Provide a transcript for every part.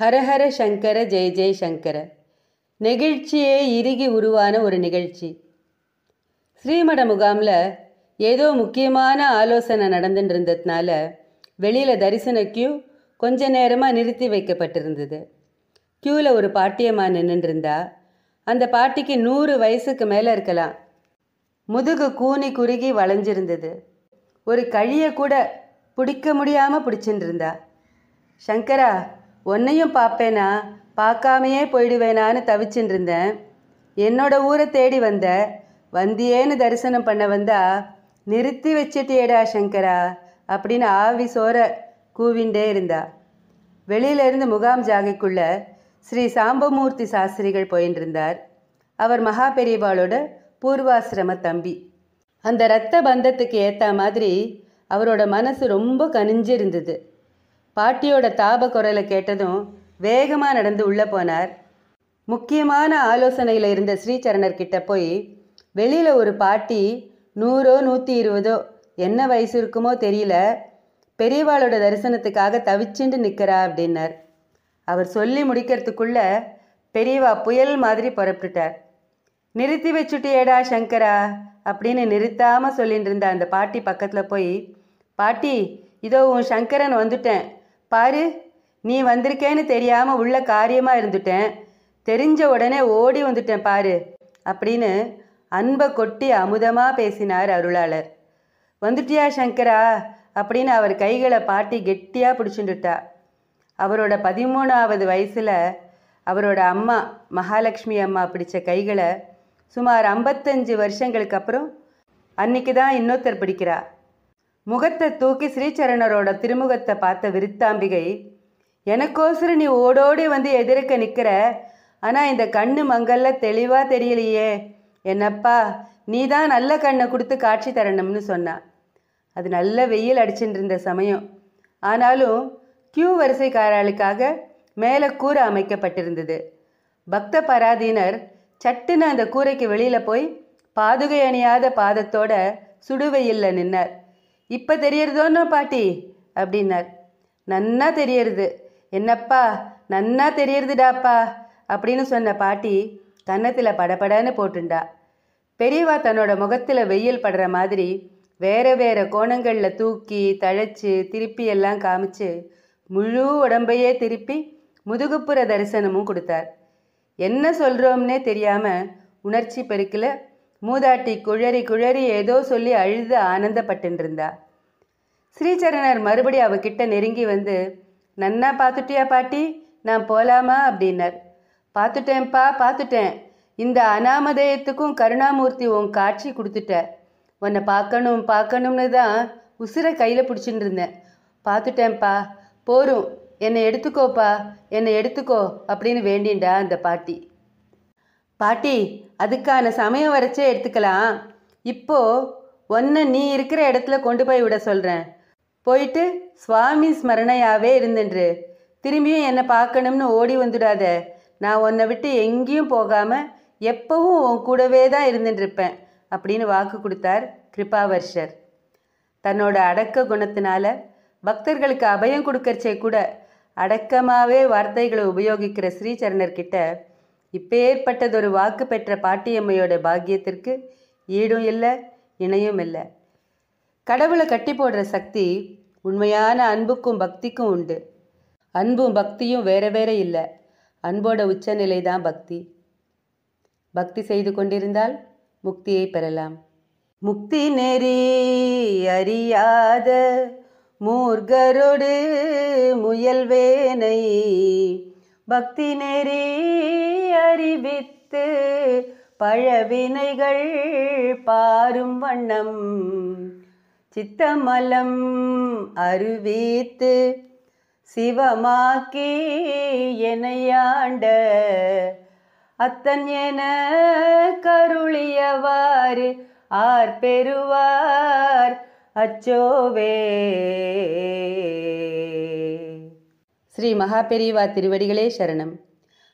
ஹரஹர சங்கர ஜெய ஜெய சங்கர நெகிழ்ச்சியே இறுகி உருவான ஒரு நிகழ்ச்சி ஸ்ரீமட முகாமில் ஏதோ முக்கியமான ஆலோசனை நடந்துட்டு இருந்ததுனால வெளியில் தரிசன கியூ கொஞ்ச நேரமாக நிறுத்தி வைக்கப்பட்டிருந்தது க்யூவில் ஒரு பாட்டியமாக நின்றுருந்தா அந்த பாட்டிக்கு நூறு வயசுக்கு மேலே இருக்கலாம் முதுகு கூனி குறுகி வளைஞ்சிருந்தது ஒரு கழியை கூட பிடிக்க முடியாமல் பிடிச்சின்னு இருந்தா சங்கரா உன்னையும் பார்ப்பேனா பார்க்காமையே போயிடுவேனான்னு தவிச்சுட்டு இருந்தேன் என்னோட ஊரை தேடி வந்த வந்தியேன்னு தரிசனம் பண்ண வந்தா நிறுத்தி வச்சுட்டியேடா சங்கரா அப்படின்னு ஆவி சோர கூவிண்டே இருந்தா வெளியிலிருந்து முகாம் ஜாகைக்குள்ள ஸ்ரீ சாம்பமூர்த்தி சாஸ்திரிகள் போயின்றிருந்தார் அவர் மகா பெரியவாளோட பூர்வாசிரம தம்பி அந்த இரத்த பந்தத்துக்கு ஏற்ற மாதிரி அவரோட மனசு ரொம்ப கனிஞ்சிருந்தது பாட்டியோட தாப குரலை கேட்டதும் வேகமாக நடந்து உள்ளே போனார் முக்கியமான ஆலோசனையில் இருந்த ஸ்ரீசரணர்கிட்ட போய் வெளியில் ஒரு பாட்டி நூறோ நூற்றி இருபதோ என்ன வயசு இருக்குமோ தெரியல பெரியவாளோட தரிசனத்துக்காக தவிச்சுண்டு நிற்கிறா அப்படின்னார் அவர் சொல்லி முடிக்கிறதுக்குள்ள பெரியவா புயல் மாதிரி புறப்பட்டுட்டார் நிறுத்தி வச்சுட்டியேடா சங்கரா அப்படின்னு நிறுத்தாமல் சொல்லிட்டு இருந்த அந்த பாட்டி பக்கத்தில் போய் பாட்டி இதோ உன் சங்கரன் வந்துட்டேன் பாரு நீ வந்திருக்கேன்னு தெரியாமல் உள்ள காரியமாக இருந்துட்டேன் தெரிஞ்ச உடனே ஓடி வந்துட்டேன் பாரு அப்படின்னு அன்பை கொட்டி அமுதமாக பேசினார் அருளாளர் வந்துட்டியா சங்கரா அப்படின்னு அவர் கைகளை பாட்டி கெட்டியாக பிடிச்சிட்டுட்டா அவரோட பதிமூணாவது வயசில் அவரோட அம்மா மகாலட்சுமி அம்மா பிடிச்ச கைகளை சுமார் ஐம்பத்தஞ்சு வருஷங்களுக்கு அப்புறம் அன்னைக்கு தான் இன்னொருத்தர் பிடிக்கிறா முகத்தை தூக்கி ஸ்ரீச்சரணரோட திருமுகத்தை பார்த்த விருத்தாம்பிகை எனக்கோசரம் நீ ஓடோடி வந்து எதிர்க்க நிற்கிற ஆனால் இந்த கண்ணு மங்கல்ல தெளிவாக தெரியலையே என்னப்பா நீ தான் நல்ல கண்ணை கொடுத்து காட்சி தரணும்னு சொன்னான் அது நல்ல வெயில் அடிச்சுட்டு இருந்த சமயம் ஆனாலும் கியூ வரிசைக்காரர்களுக்காக மேலே கூரை அமைக்கப்பட்டிருந்தது பக்த பராதீனர் சட்டுன்னு அந்த கூரைக்கு வெளியில் போய் பாதுகை அணியாத பாதத்தோட சுடுவையில் நின்னார் இப்போ தெரியறதோன்னு பாட்டி அப்படின்னார் நன்னா தெரியறது என்னப்பா நன்னா தெரியறதுடாப்பா அப்படின்னு சொன்ன பாட்டி கன்னத்தில் படபடன்னு போட்டுண்டா பெரியவா தன்னோட முகத்தில் வெயில் படுற மாதிரி வேற வேற கோணங்களில் தூக்கி தழைச்சி திருப்பி எல்லாம் காமிச்சு முழு உடம்பையே திருப்பி முதுகுப்புற தரிசனமும் கொடுத்தார் என்ன சொல்கிறோம்னே தெரியாமல் உணர்ச்சி பெருக்கில் மூதாட்டி குழறி குழறி ஏதோ சொல்லி அழுது ஆனந்தப்பட்டுருந்தா ஸ்ரீசரணர் மறுபடி அவகிட்ட நெருங்கி வந்து நன்னா பார்த்துட்டியா பாட்டி நான் போலாமா அப்படின்னார் பார்த்துட்டேன்ப்பா பார்த்துட்டேன் இந்த அனாமதயத்துக்கும் கருணாமூர்த்தி உன் காட்சி கொடுத்துட்ட உன்னை பார்க்கணும் பார்க்கணும்னு தான் உசுரை கையில் பிடிச்சின்னு இருந்தேன் பார்த்துட்டேன்ப்பா போரும் என்னை எடுத்துக்கோப்பா என்னை எடுத்துக்கோ அப்படின்னு வேண்டிண்டா அந்த பாட்டி பாட்டி அதுக்கான சமயம் வரைச்சே எடுத்துக்கலாம் இப்போது ஒன்றை நீ இருக்கிற இடத்துல கொண்டு போய் விட சொல்கிறேன் போயிட்டு சுவாமி ஸ்மரணையாகவே இருந்துன்று திரும்பியும் என்னை பார்க்கணும்னு ஓடி வந்துடாத நான் உன்னை விட்டு எங்கேயும் போகாமல் எப்பவும் உன் கூடவே தான் இருந்துட்டுருப்பேன் அப்படின்னு வாக்கு கொடுத்தார் கிருபாவர்ஷர் தன்னோட அடக்க குணத்தினால பக்தர்களுக்கு அபயம் கொடுக்கறச்சே கூட அடக்கமாகவே வார்த்தைகளை உபயோகிக்கிற ஸ்ரீசரணர்கிட்ட இப்பேற்பட்டதொரு வாக்கு பெற்ற பாட்டியம்மையோட பாக்கியத்திற்கு ஈடும் இல்லை இணையும் இல்லை கடவுளை கட்டி போடுற சக்தி உண்மையான அன்புக்கும் பக்திக்கும் உண்டு அன்பும் பக்தியும் வேற வேற இல்லை அன்போட உச்சநிலை தான் பக்தி பக்தி செய்து கொண்டிருந்தால் முக்தியை பெறலாம் முக்தி நெறி அறியாத மூர்கரோடு முயல்வேனை பக்தி நெறி அறிவித்து பழவினைகள் பாரும் வண்ணம் சித்தமலம் அறிவித்து சிவமாக்கி எனையாண்ட அத்தன் என கருளியவாறு ஆர் பெறுவார் அச்சோவே ஸ்ரீ மகாபெரிவா திருவடிகளே சரணம்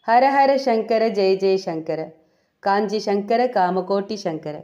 ஹர ஹர சங்கர ஜெய ஜெய சங்கர காஞ்சி சங்கர காமகோட்டி சங்கர